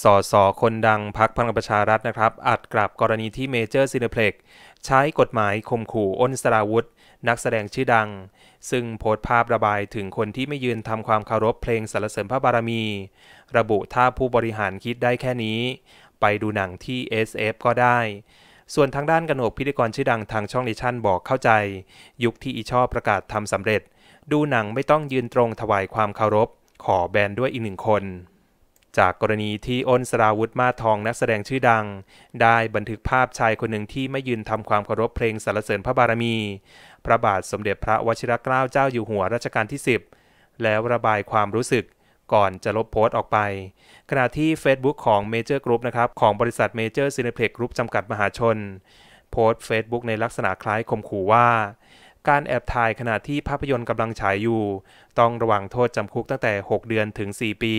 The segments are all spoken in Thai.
สส คนดังพักพลังประชารัฐนะครับ อัดกลับกรณีที่เมเจอร์ซีเนเพล็กใช้กฎหมายข่มขู่อ้นสราวุธ นักแสดงชื่อดัง ซึ่งโพสต์ภาพระบายถึงคนที่ไม่ยืนทำความเคารพเพลงสรรเสริญพระบารมี ระบุถ้าผู้บริหารคิดได้แค่นี้ ไปดูหนังที่ SF ก็ได้ ส่วนทางด้านกนกพิธีกรชื่อดังทางช่องเิชั่นบอกเข้าใจ ยุคที่อีชออประกาศทำสำเร็จ ดูหนังไม่ต้องยืนตรงถวายความเคารพ ขอแบนด้วยอีกหนึ่งคนจากกรณีที่อ้นสราวุธมาทองนักแสดงชื่อดัง ได้บันทึกภาพชายคนหนึ่งที่ไม่ยืนทำความเคารพเพลงสรรเสริญพระบารมี พระบาทสมเด็จพระวชิรเกล้าเจ้าอยู่หัวรัชกาลที่ 10 แล้วระบายความรู้สึกก่อนจะลบโพสต์ออกไป ขณะที่ Facebook ของ Major Group นะครับ ของบริษัท Major Cineplex Group จำกัดมหาชน โพสต์ Facebook ในลักษณะคล้ายข่มขู่ว่าการแอบถ่ายขณะที่ภาพยนตร์กำลังฉายอยู่ ต้องระวังโทษจำคุกตั้งแต่ 6 เดือนถึง 4 ปี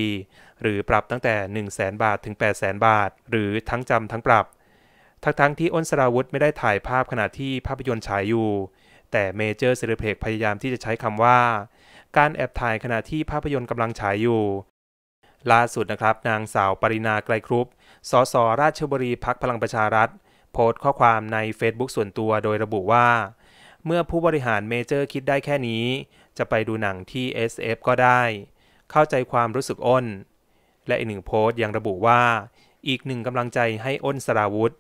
หรือปรับตั้งแต่1 0 0 0 0แบาทถึง8 0 0 0 0บาท หรือทั้งจำทั้งปรับ ทั้งทั้งที่อ้นสราวุธไม่ได้ถ่ายภาพขณะที่ภาพยนตร์ฉายอยู่ แต่เมเจอร์เซเลเพกพยายามที่จะใช้คำว่า การแอบถ่ายขณะที่ภาพยนตร์กำลังฉายอยู่ ล่าสุดนะครับนางสาวปรินาไกลครุปสสราชบุรีพักพลังประชารัฐ โพสต์ข้อความใน Facebook ส่วนตัวโดยระบุว่าเมื่อผู้บริหารเมเจอร์คิดได้แค่นี้ จะไปดูหนังที่ SF ก็ได้ เข้าใจความรู้สึกอ้น และอีกหนึ่งโพสต์ยังระบุว่า อีกหนึ่งกำลังใจให้อ้นสราวุธ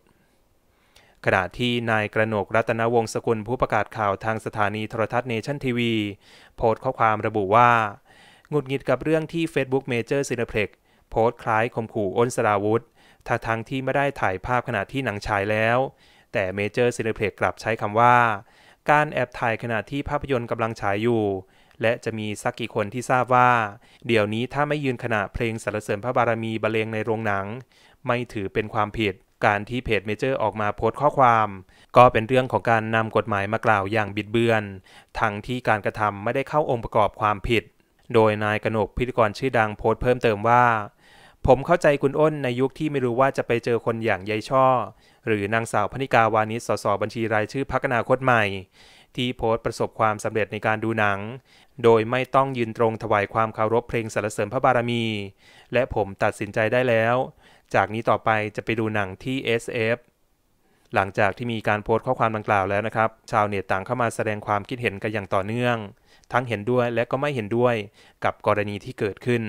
ขณะที่นายกระหนกรัตนวงศกุลผู้ประกาศข่าวทางสถานีโทรทัศน์เนชั่นทีวีโพสต์ข้อความระบุว่าหงุดหงิดกับเรื่องที่ Facebook Major Cineplex โพสต์คล้ายข่มขู่อ้นสราวุธทั้งทั้งที่ไม่ได้ถ่ายภาพขณะที่หนังฉายแล้ว แต่เมเจอร์ซินเพล็กกลับใช้คำว่าการแอบถ่ายขณะที่ภาพยนตร์กำลังฉายอยู่ และจะมีสักกี่คนที่ทราบว่า เดี๋ยวนี้ถ้าไม่ยืนขณะเพลงสรรเสริญพระบารมีบรรเลงในโรงหนังไม่ถือเป็นความผิดการที่เพจเมเจอร์ออกมาโพสต์ข้อความ ก็เป็นเรื่องของการนำกฎหมายมากล่าวอย่างบิดเบือนทั้งที่การกระทำไม่ได้เข้าองค์ประกอบความผิด โดยนายกนกพิธีกรชื่อดังโพสต์เพิ่มเติมว่าผมเข้าใจคุณอ้นในยุคที่ไม่รู้ว่าจะไปเจอคนอย่างยายช่อ หรือนางสาวพนิกาวานิสสสบัญชีรายชื่อพักอนาคตใหม่ ที่โพสต์ประสบความสำเร็จในการดูหนัง โดยไม่ต้องยืนตรงถวายความเคารพเพลงสรรเสริญพระบารมี และผมตัดสินใจได้แล้ว จากนี้ต่อไปจะไปดูหนังที่ SF หลังจากที่มีการโพสต์ข้อความดังกล่าวแล้วนะครับชาวเน็ตต่างเข้ามาแสดงความคิดเห็นกันอย่างต่อเนื่อง ทั้งเห็นด้วยและก็ไม่เห็นด้วยกับกรณีที่เกิดขึ้น